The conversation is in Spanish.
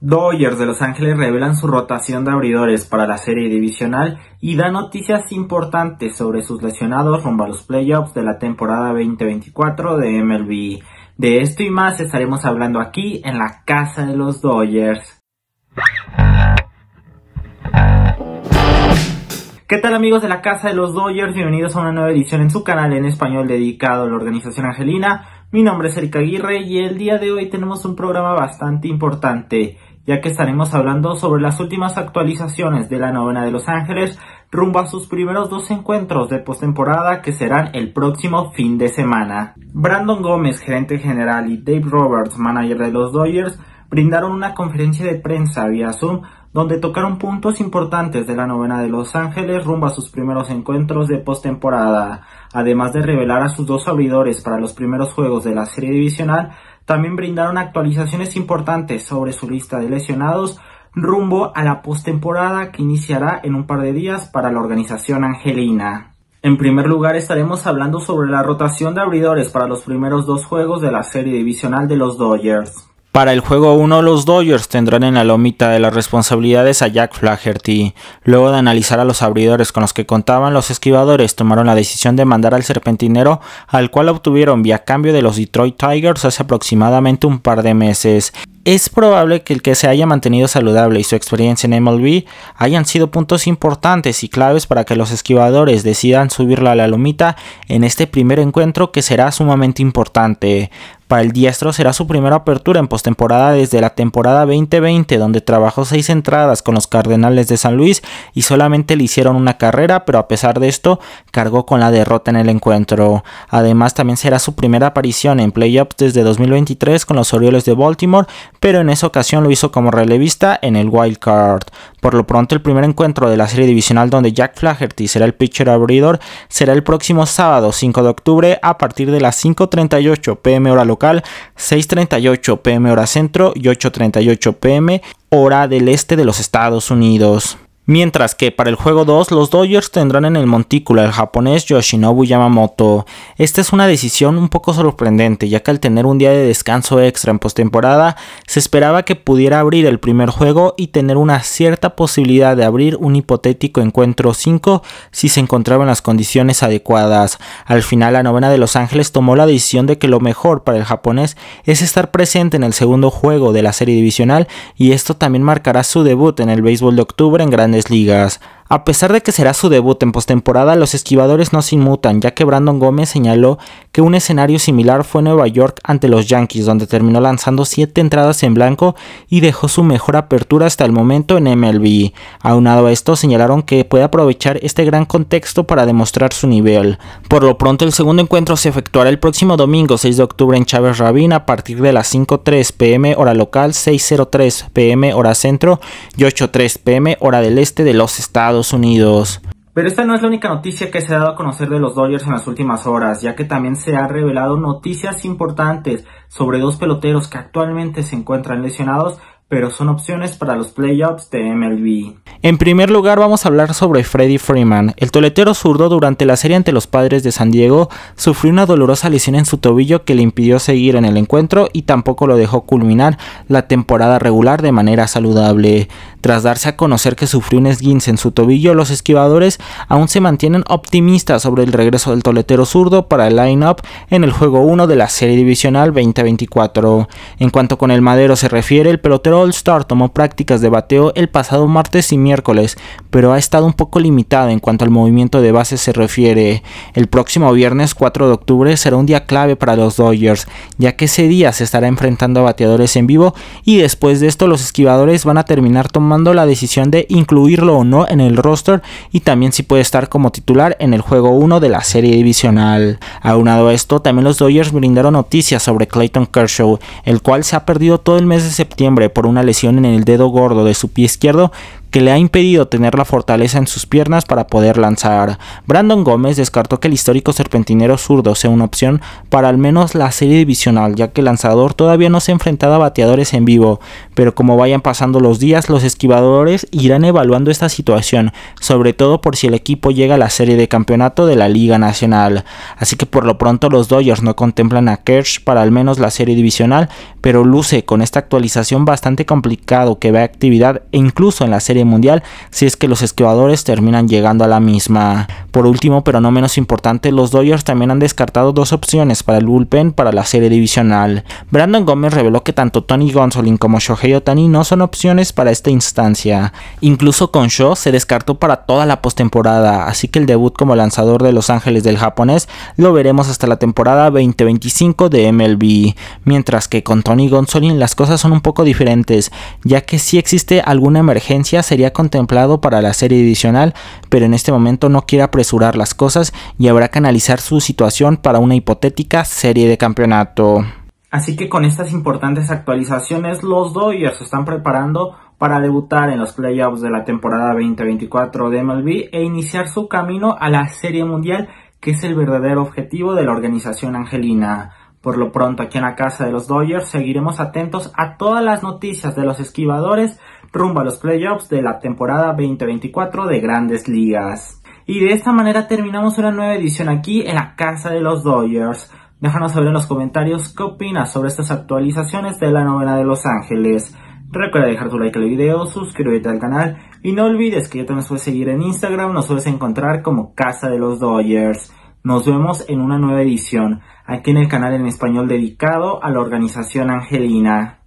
Dodgers de Los Ángeles revelan su rotación de abridores para la serie divisional y da noticias importantes sobre sus lesionados rumbo a los playoffs de la temporada 2024 de MLB. De esto y más estaremos hablando aquí en la casa de los Dodgers. ¿Qué tal amigos de la Casa de los Dodgers? Bienvenidos a una nueva edición en su canal en español dedicado a la organización angelina. Mi nombre es Erika Aguirre y el día de hoy tenemos un programa bastante importante ya que estaremos hablando sobre las últimas actualizaciones de la novena de Los Ángeles rumbo a sus primeros dos encuentros de postemporada que serán el próximo fin de semana. Brandon Gómez, gerente general, y Dave Roberts, manager de los Dodgers, brindaron una conferencia de prensa vía Zoom donde tocaron puntos importantes de la novena de Los Ángeles rumbo a sus primeros encuentros de postemporada, además de revelar a sus dos abridores para los primeros juegos de la serie divisional también brindaron actualizaciones importantes sobre su lista de lesionados rumbo a la postemporada que iniciará en un par de días para la organización angelina. En primer lugar estaremos hablando sobre la rotación de abridores para los primeros dos juegos de la serie divisional de los Dodgers. Para el juego 1, los Dodgers tendrán en la lomita de las responsabilidades a Jack Flaherty. Luego de analizar a los abridores con los que contaban, los esquivadores tomaron la decisión de mandar al serpentinero, al cual obtuvieron vía cambio de los Detroit Tigers hace aproximadamente un par de meses es probable que el que se haya mantenido saludable y su experiencia en MLB hayan sido puntos importantes y claves para que los esquivadores decidan subirla a la lomita en este primer encuentro que será sumamente importante. Para el diestro será su primera apertura en postemporada desde la temporada 2020, donde trabajó seis entradas con los Cardenales de San Luis y solamente le hicieron una carrera, pero a pesar de esto cargó con la derrota en el encuentro. Además, también será su primera aparición en playoffs desde 2023 con los Orioles de Baltimore, pero en esa ocasión lo hizo como relevista en el Wild Card. Por lo pronto, el primer encuentro de la serie divisional donde Jack Flaherty será el pitcher abridor será el próximo sábado 5 de octubre a partir de las 5:38 pm hora local local, 6.38 pm hora centro y 8.38 pm hora del este de los Estados Unidos. Mientras que para el juego 2 los Dodgers tendrán en el montículo al japonés Yoshinobu Yamamoto. Esta es una decisión un poco sorprendente ya que al tener un día de descanso extra en postemporada se esperaba que pudiera abrir el primer juego y tener una cierta posibilidad de abrir un hipotético encuentro 5 si se encontraban las condiciones adecuadas. Al final la novena de Los Ángeles tomó la decisión de que lo mejor para el japonés es estar presente en el segundo juego de la serie divisional y esto también marcará su debut en el béisbol de octubre en Grandes grandes ligas, a pesar de que será su debut en postemporada, los esquivadores no se inmutan, ya que Brandon Gómez señaló que un escenario similar fue Nueva York ante los Yankees, donde terminó lanzando 7 entradas en blanco y dejó su mejor apertura hasta el momento en MLB. Aunado a esto, señalaron que puede aprovechar este gran contexto para demostrar su nivel. Por lo pronto, el segundo encuentro se efectuará el próximo domingo 6 de octubre en Chávez Rabin, a partir de las 5.3 pm hora local, 6.03 pm hora centro y 8.3 pm hora del este de los estados. Unidos. Pero esta no es la única noticia que se ha dado a conocer de los Dodgers en las últimas horas, ya que también se han revelado noticias importantes sobre dos peloteros que actualmente se encuentran lesionados, pero son opciones para los playoffs de MLB. En primer lugar vamos a hablar sobre Freddie Freeman. El toletero zurdo durante la serie ante los Padres de San Diego sufrió una dolorosa lesión en su tobillo que le impidió seguir en el encuentro y tampoco lo dejó culminar la temporada regular de manera saludable. Tras darse a conocer que sufrió un esguince en su tobillo, los esquivadores aún se mantienen optimistas sobre el regreso del toletero zurdo para el line-up en el juego 1 de la serie divisional 2024. En cuanto con el madero se refiere, el pelotero All-Star tomó prácticas de bateo el pasado martes y miércoles, pero ha estado un poco limitado en cuanto al movimiento de base se refiere. El próximo viernes 4 de octubre será un día clave para los Dodgers, ya que ese día se estará enfrentando a bateadores en vivo y después de esto los esquivadores van a terminar tomando la decisión de incluirlo o no en el roster y también si puede estar como titular en el juego 1 de la serie divisional. Aunado a esto, también los Dodgers brindaron noticias sobre Clayton Kershaw, el cual se ha perdido todo el mes de septiembre por una lesión en el dedo gordo de su pie izquierdo que le ha impedido tener la fortaleza en sus piernas para poder lanzar. Brandon Gómez descartó que el histórico serpentinero zurdo sea una opción para al menos la serie divisional, ya que el lanzador todavía no se ha enfrentado a bateadores en vivo, pero como vayan pasando los días, los esquivadores irán evaluando esta situación, sobre todo por si el equipo llega a la serie de campeonato de la Liga Nacional. Así que por lo pronto los Dodgers no contemplan a Kersh para al menos la serie divisional, pero luce con esta actualización bastante complicado que ve actividad e incluso en la serie mundial si es que los esquivadores terminan llegando a la misma. Por último, pero no menos importante, los Dodgers también han descartado dos opciones para el bullpen para la serie divisional. Brandon Gómez reveló que tanto Tony Gonsolin como Shohei Otani no son opciones para esta instancia. Incluso con Sho se descartó para toda la postemporada, así que el debut como lanzador de Los Ángeles del japonés lo veremos hasta la temporada 2025 de MLB. Mientras que con Tony Gonsolin las cosas son un poco diferentes, ya que si existe alguna emergencia se sería contemplado para la serie adicional... pero en este momento no quiere apresurar las cosas y habrá que analizar su situación para una hipotética serie de campeonato. Así que con estas importantes actualizaciones, los Dodgers se están preparando para debutar en los playoffs de la temporada 2024 de MLB e iniciar su camino a la Serie Mundial, que es el verdadero objetivo de la organización angelina. Por lo pronto, aquí en la casa de los Dodgers seguiremos atentos a todas las noticias de los esquivadores Rumba a los playoffs de la temporada 2024 de grandes ligas. Y de esta manera terminamos una nueva edición aquí en la casa de los Dodgers. Déjanos saber en los comentarios qué opinas sobre estas actualizaciones de la novela de Los Ángeles. Recuerda dejar tu like al video, suscríbete al canal y no olvides que ya también puedes seguir en Instagram, nos sueles encontrar como Casa de los Dodgers. Nos vemos en una nueva edición, aquí en el canal en español dedicado a la organización angelina.